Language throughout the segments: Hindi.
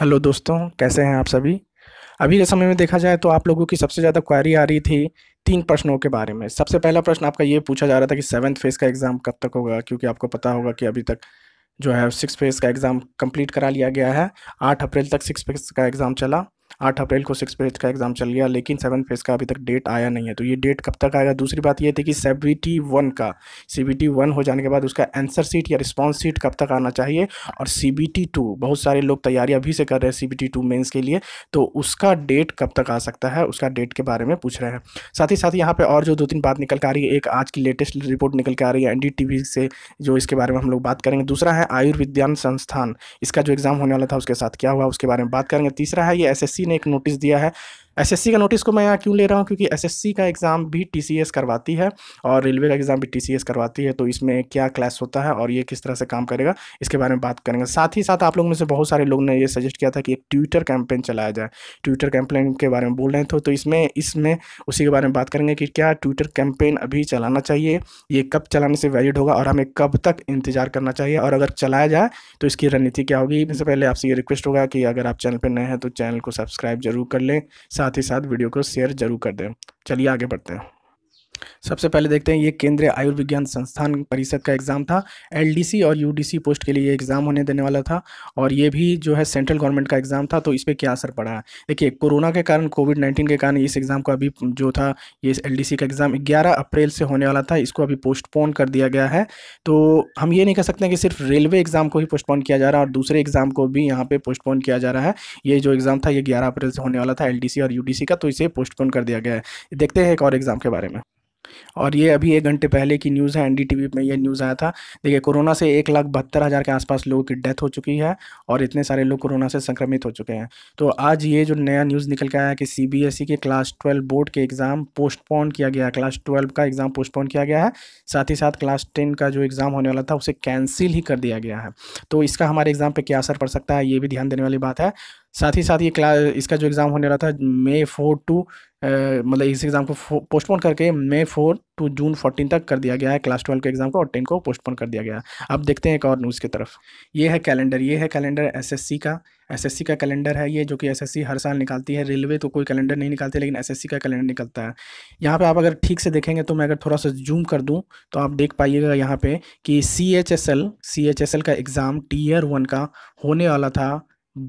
हेलो दोस्तों कैसे हैं आप सभी अभी के समय में देखा जाए तो आप लोगों की सबसे ज़्यादा क्वारी आ रही थी तीन प्रश्नों के बारे में सबसे पहला प्रश्न आपका ये पूछा जा रहा था कि सेवन्थ फेज़ का एग्ज़ाम कब तक होगा क्योंकि आपको पता होगा कि अभी तक जो है सिक्स फेज़ का एग्ज़ाम कंप्लीट करा लिया गया है आठ अप्रैल तक सिक्स फेज़ का एग्ज़ाम चला आठ अप्रैल को सिक्स फेज का एग्ज़ाम चल गया लेकिन सेवन फेज का अभी तक डेट आया नहीं है तो ये डेट कब तक आएगा दूसरी बात ये थी कि सी वन का सी वन हो जाने के बाद उसका आंसर सीट या रिस्पॉन्स सीट कब तक आना चाहिए और सी टू बहुत सारे लोग तैयारी अभी से कर रहे हैं सी टू मेन्स के लिए तो उसका डेट कब तक आ सकता है उसका डेट के बारे में पूछ रहे हैं साथ ही साथ यहाँ पर और जो दो तीन बात निकल के आ रही है एक आज की लेटेस्ट रिपोर्ट निकल के आ रही है एन से जो इसके बारे में हम लोग बात करेंगे दूसरा है आयुर्विज्ञान संस्थान इसका जो एग्ज़ाम होने वाला था उसके साथ क्या हुआ उसके बारे में बात करेंगे तीसरा है ये एस ने एक नोटिस दिया है एसएससी का नोटिस को मैं यहाँ क्यों ले रहा हूँ क्योंकि एसएससी का एग्ज़ाम भी टीसीएस करवाती है और रेलवे का एग्ज़ाम भी टीसीएस करवाती है तो इसमें क्या क्लास होता है और ये किस तरह से काम करेगा इसके बारे में बात करेंगे साथ ही साथ आप लोगों में से बहुत सारे लोग ने ये सजेस्ट किया था कि एक ट्विटर कैंपेन चलाया जाए ट्विटर कैंपेन के बारे में बोल रहे थे तो इसमें इसमें उसी के बारे में बात करेंगे कि क्या ट्विटर कैंपेन अभी चलाना चाहिए ये कब चलाने से वैलिड होगा और हमें कब तक इंतजार करना चाहिए और अगर चलाया जाए तो इसकी रणनीति क्या होगी इससे पहले आपसे ये रिक्वेस्ट होगा कि अगर आप चैनल पर नए हैं तो चैनल को सब्सक्राइब जरूर कर लें साथ ही साथ वीडियो को शेयर जरूर कर दें चलिए आगे बढ़ते हैं सबसे पहले देखते हैं ये केंद्रीय आयुर्विज्ञान संस्थान परिषद का एग्ज़ाम था एलडीसी और यूडीसी पोस्ट के लिए एग्ज़ाम होने देने वाला था और ये भी जो है सेंट्रल गवर्नमेंट का एग्ज़ाम था तो इस पर क्या असर पड़ा है देखिए कोरोना के कारण कोविड नाइन्टीन के कारण इस एग्ज़ाम को अभी जो था ये एल का एग्ज़ाम ग्यारह अप्रैल से होने वाला था इसको अभी पोस्टपोन कर दिया गया है तो हम ये नहीं कह सकते कि सिर्फ रेलवे एग्ज़ाम को ही पोस्टपोन किया जा रहा है और दूसरे एग्ज़ाम को भी यहाँ पर पोस्टपोन किया जा रहा है ये जो एग्ज़ाम था ये ग्यारह अप्रैल से होने वाला था एल और यू का तो इसे पोस्टपोन कर दिया गया है देखते हैं एक और एग्ज़ाम के बारे में और ये अभी एक घंटे पहले की न्यूज़ है एनडीटीवी में ये न्यूज़ आया था देखिए कोरोना से एक लाख बहत्तर हज़ार के आसपास लोगों की डेथ हो चुकी है और इतने सारे लोग कोरोना से संक्रमित हो चुके हैं तो आज ये जो नया न्यूज़ निकल के आया है कि सीबीएसई e के क्लास ट्वेल्व बोर्ड के एग्ज़ाम पोस्टपोन किया गया है क्लास ट्वेल्व का एग्ज़ाम पोस्टपोन किया गया है साथ ही साथ क्लास टेन का जो एग्ज़ाम होने वाला था उसे कैंसिल ही कर दिया गया है तो इसका हमारे एग्ज़ाम पर क्या असर पड़ सकता है ये भी ध्यान देने वाली बात है साथ ही साथ ये क्लास इसका जो एग्ज़ाम होने वाला था मे फोर टू मतलब इस एग्ज़ाम को पोस्टपोन करके May four to June fourteen तक कर दिया गया है क्लास ट्वेल्व के एग्ज़ाम को और टेन को पोस्टपोन कर दिया गया है अब देखते हैं एक और न्यूज़ की तरफ ये है कैलेंडर ये है कैलेंडर एसएससी का एसएससी का कैलेंडर है ये जो कि एसएससी हर साल निकालती है रेलवे तो कोई कैलेंडर नहीं निकालती लेकिन एस का कैलेंडर निकलता है यहाँ पर आप अगर ठीक से देखेंगे तो मैं अगर थोड़ा सा जूम कर दूँ तो आप देख पाइएगा यहाँ पर कि C H S L C H S L का एग्ज़ाम टी ईयर वन का होने वाला था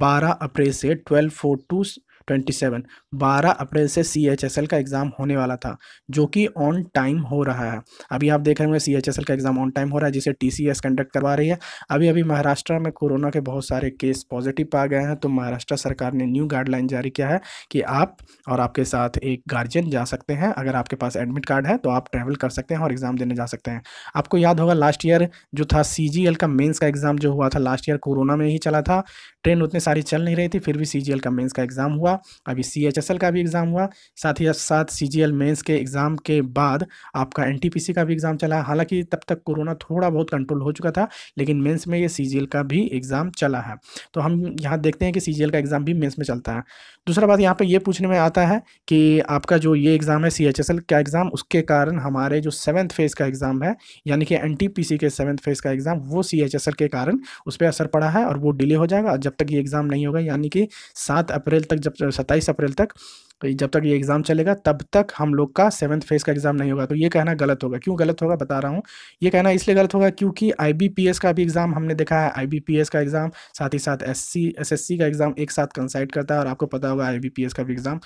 बारह अप्रैल से twelve four to twenty seven बारह अप्रैल से सी एच एस एल का एग्ज़ाम होने वाला था जो कि ऑन टाइम हो रहा है अभी आप देख रहे होंगे सी एच एस एल का एग्ज़ाम ऑन टाइम हो रहा है जिसे टी सी एस कंडक्ट करवा रही है अभी अभी महाराष्ट्र में कोरोना के बहुत सारे केस पॉजिटिव पाए गए हैं तो महाराष्ट्र सरकार ने न्यू गाइडलाइन जारी किया है कि आप और आपके साथ एक गार्जियन जा सकते हैं अगर आपके पास एडमिट कार्ड है तो आप ट्रैवल कर सकते हैं और एग्ज़ाम देने जा सकते हैं आपको याद होगा लास्ट ईयर जो था सी जी एल का मेन्स का एग्ज़ाम जो हुआ था लास्ट ईयर कोरोना में ही चला था ट्रेन उतनी सारी चल नहीं रही थी फिर भी सी जी एल का मेन्स का एग्ज़ाम हुआ हुआ अभी सी का भी एग्ज़ाम हुआ साथ ही साथ सी जी मेंस के एग्ज़ाम के बाद आपका एन का भी एग्ज़ाम चला हालांकि तब तक कोरोना थोड़ा बहुत कंट्रोल हो चुका था लेकिन मेंस में ये सी का भी एग्ज़ाम चला है तो हम यहाँ देखते हैं कि सी का एग्ज़ाम भी मेंस में चलता है दूसरा बात यहाँ पर ये पूछने में आता है कि आपका जो ये एग्ज़ाम है सी का एग्ज़ाम उसके कारण हमारे जो सेवन्थ फेज़ का एग्ज़ाम है यानी कि एन के सेवन्थ फेज़ का एग्ज़ाम वो सी के कारण उस पर असर पड़ा है और वो डिले हो जाएगा और जब तक ये एग्ज़ाम नहीं होगा यानी कि सात अप्रैल तक जब सत्ताईस अप्रैल तक तो जब तक ये एग्ज़ाम चलेगा तब तक हम लोग का सेवन्थ फेज़ का एग्ज़ाम नहीं होगा तो ये कहना गलत होगा क्यों गलत होगा बता रहा हूँ ये कहना इसलिए गलत होगा क्योंकि आईबीपीएस का भी एग्ज़ाम हमने देखा है आईबीपीएस का एग्ज़ाम साथ ही साथ एस सी का एग्ज़ाम एक साथ कंसाइड करता है और आपको पता होगा आई का भी एग्ज़ाम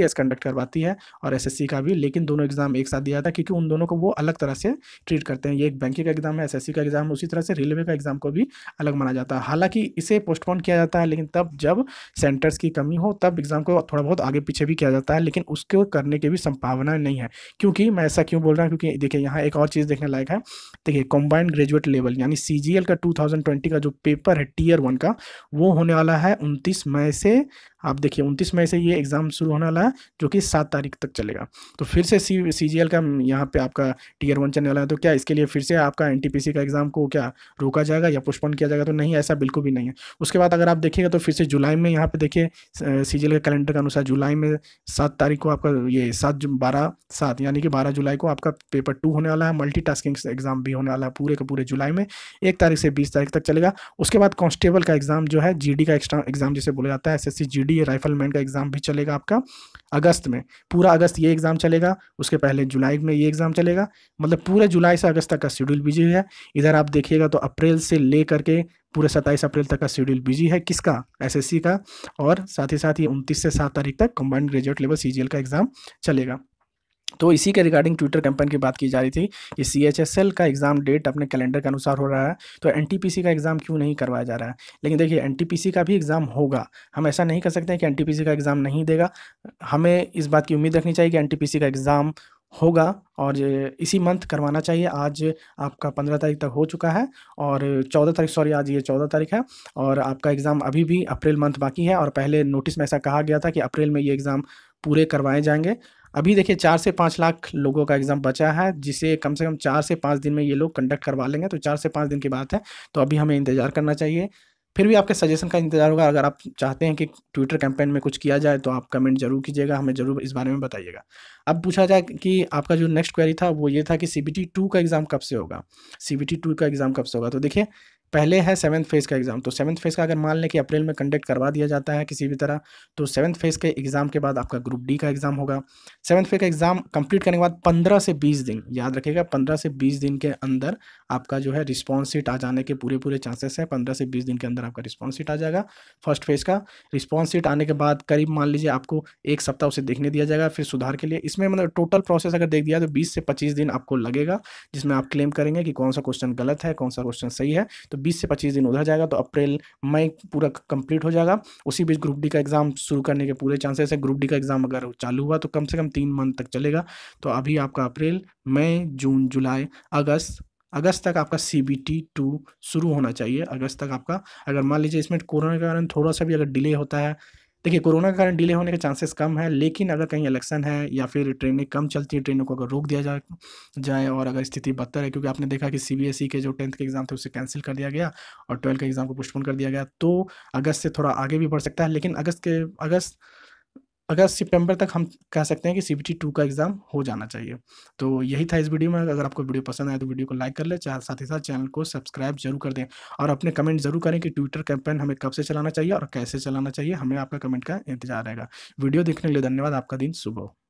एस कंडक्ट करवाती है और एस का भी लेकिन दोनों एग्ज़ाम एक साथ दिया जाता है क्योंकि उन दोनों को वो अलग तरह से ट्रीट करते हैं ये एक बैंकिंग का एग्ज़ाम है एस का एग्ज़ाम उसी तरह से रेलवे का एग्ज़ाम को भी अलग माना जाता है हालांकि इसे पोस्टपोन किया जाता है लेकिन तब जब सेंटर्स की कमी हो तब एग्ज़ाम को थोड़ा बहुत आगे पीछे पीछे भी किया जाता है लेकिन उसको करने की भी संभावना नहीं है क्योंकि मैं ऐसा क्यों बोल रहा हूँ क्योंकि देखिए यहाँ एक और चीज़ देखने लायक है देखिए कॉम्बाइंड ग्रेजुएट लेवल यानी सी का टू का जो पेपर है टीयर वन का वो होने वाला है उनतीस मई से आप देखिए उनतीस मई से ये एग्ज़ाम शुरू होने वाला है जो कि सात तारीख तक चलेगा तो फिर से सी सी का यहाँ पे आपका टीयर वन चलने वाला है तो क्या इसके लिए फिर से आपका एन का एग्ज़ाम को क्या रोका जाएगा या पोस्टपोन किया जाएगा तो नहीं ऐसा बिल्कुल भी नहीं है उसके बाद अगर आप देखिएगा तो फिर से जुलाई में यहाँ पर देखिए सी के कैलेंडर के अनुसार जुलाई में सात तारीख को आपका ये सात बारह सात यानी कि बारह जुलाई को आपका पेपर टू होने वाला है मल्टी एग्ज़ाम भी होने वाला है पूरे के पूरे जुलाई में एक तारीख से बीस तारीख तक चलेगा उसके बाद कांस्टेबल का एग्ज़ाम जो है जी का एग्ज़ाम जिसे बोला जाता है एस एस ऑलरेडी ये राइफलमैन का एग्ज़ाम भी चलेगा आपका अगस्त में पूरा अगस्त ये एग्ज़ाम चलेगा उसके पहले जुलाई में ये एग्ज़ाम चलेगा मतलब पूरे जुलाई से अगस्त तक का शेड्यूल बिजी है इधर आप देखिएगा तो अप्रैल से ले करके पूरे सत्ताईस अप्रैल तक का शेड्यूल बिजी है किसका एसएससी का और साथ ही साथ ये उनतीस से सात तारीख तक कंबाइंड ग्रेजुएट लेवल सीजीएल का एग्ज़ाम चलेगा तो इसी के रिगार्डिंग ट्विटर कैंपेन की बात की जा रही थी कि सी एच एस एल का एग्ज़ाम डेट अपने कैलेंडर के अनुसार हो रहा है तो एन टी पी सी का एग्ज़ाम क्यों नहीं करवाया जा रहा है लेकिन देखिए एन टी पी सी का भी एग्ज़ाम होगा हम ऐसा नहीं कर सकते हैं कि एन टी पी सी का एग्ज़ाम नहीं देगा हमें इस बात की उम्मीद रखनी चाहिए कि एन टी पी सी का एग्ज़ाम होगा और इसी मंथ करवाना चाहिए आज आपका पंद्रह तारीख तक हो चुका है और चौदह तारीख सॉरी आज ये चौदह तारीख है और आपका एग्ज़ाम अभी भी अप्रैल मंथ बाकी है और पहले नोटिस में ऐसा कहा गया था कि अप्रैल में ये एग्ज़ाम पूरे करवाए जाएंगे अभी देखिए चार से पाँच लाख लोगों का एग्ज़ाम बचा है जिसे कम से कम चार से पाँच दिन में ये लोग कंडक्ट करवा लेंगे तो चार से पाँच दिन की बात है तो अभी हमें इंतज़ार करना चाहिए फिर भी आपके सजेशन का इंतज़ार होगा अगर आप चाहते हैं कि ट्विटर कैंपेन में कुछ किया जाए तो आप कमेंट जरूर कीजिएगा हमें ज़रूर इस बारे में बताइएगा अब पूछा जाए कि आपका जो नेक्स्ट क्वेरी था वो ये था कि सी बी टू का एग्ज़ाम कब से होगा सी बी टू का एग्ज़ाम कब से होगा तो देखिए पहले है सेवन्थ फेज़ का एग्ज़ाम तो सेवन्थ फेज़ का अगर मान लें कि अप्रैल में कंडक्ट करवा दिया जाता है किसी भी तरह तो सेवन्थ फेज़ के एग्ज़ाम के बाद आपका ग्रुप डी का एग्ज़ाम होगा सेवन्थ फेज़ का एग्ज़ाम कंप्लीट करने के बाद पंद्रह से बीस दिन याद रखिएगा पंद्रह से बीस दिन के अंदर आपका जो है रिस्पॉन्स सीट आ जाने के पूरे पूरे चांसेस है पंद्रह से बीस दिन के अंदर आपका रिस्पॉन्स सीट आ जाएगा फर्स्ट फेज़ का रिस्पॉन्स सीट आने के बाद करीब मान लीजिए आपको एक सप्ताह उसे देखने दिया जाएगा फिर सुधार के लिए इसमें मतलब टोटल प्रोसेस अगर देख दिया तो बीस से पच्चीस दिन आपको लगेगा जिसमें आप क्लेम करेंगे कि कौन सा क्वेश्चन गलत है कौन सा क्वेश्चन सही है तो बीस से पच्चीस दिन उधर जाएगा तो अप्रैल मई पूरा कंप्लीट हो जाएगा उसी बीच ग्रुप डी का एग्ज़ाम शुरू करने के पूरे चांसेस है ग्रुप डी का एग्ज़ाम अगर चालू हुआ तो कम से कम तीन मंथ तक चलेगा तो अभी आपका अप्रैल मई जून जुलाई अगस्त अगस्त तक आपका सी बी टी टू शुरू होना चाहिए अगस्त तक आपका अगर मान लीजिए इसमें कोरोना के कारण थोड़ा सा भी अगर डिले होता है देखिए कोरोना के कारण डिले होने के चांसेस कम है लेकिन अगर कहीं इलेक्शन है या फिर ट्रेनें कम चलती हैं ट्रेनों को अगर रोक दिया जाए और अगर स्थिति बदतर है क्योंकि आपने देखा कि सी के जो टेंथ के एग्ज़ाम थे उसे कैंसिल कर दिया गया और ट्वेल्थ के एग्ज़ाम को पोस्टपोन कर दिया गया तो अगस्त से थोड़ा आगे भी बढ़ सकता है लेकिन अगस्त के अगस्त अगर सितंबर तक हम कह सकते हैं कि सी बी टू का एग्ज़ाम हो जाना चाहिए तो यही था इस वीडियो में अगर आपको वीडियो पसंद आए तो वीडियो को लाइक कर ले चाहे साथ ही साथ चैनल को सब्सक्राइब जरूर कर दें और अपने कमेंट जरूर करें कि ट्विटर कैंपेन हमें कब से चलाना चाहिए और कैसे चलाना चाहिए हमें आपका कमेंट का इंतजार रहेगा वीडियो देखने के लिए धन्यवाद आपका दिन सुबह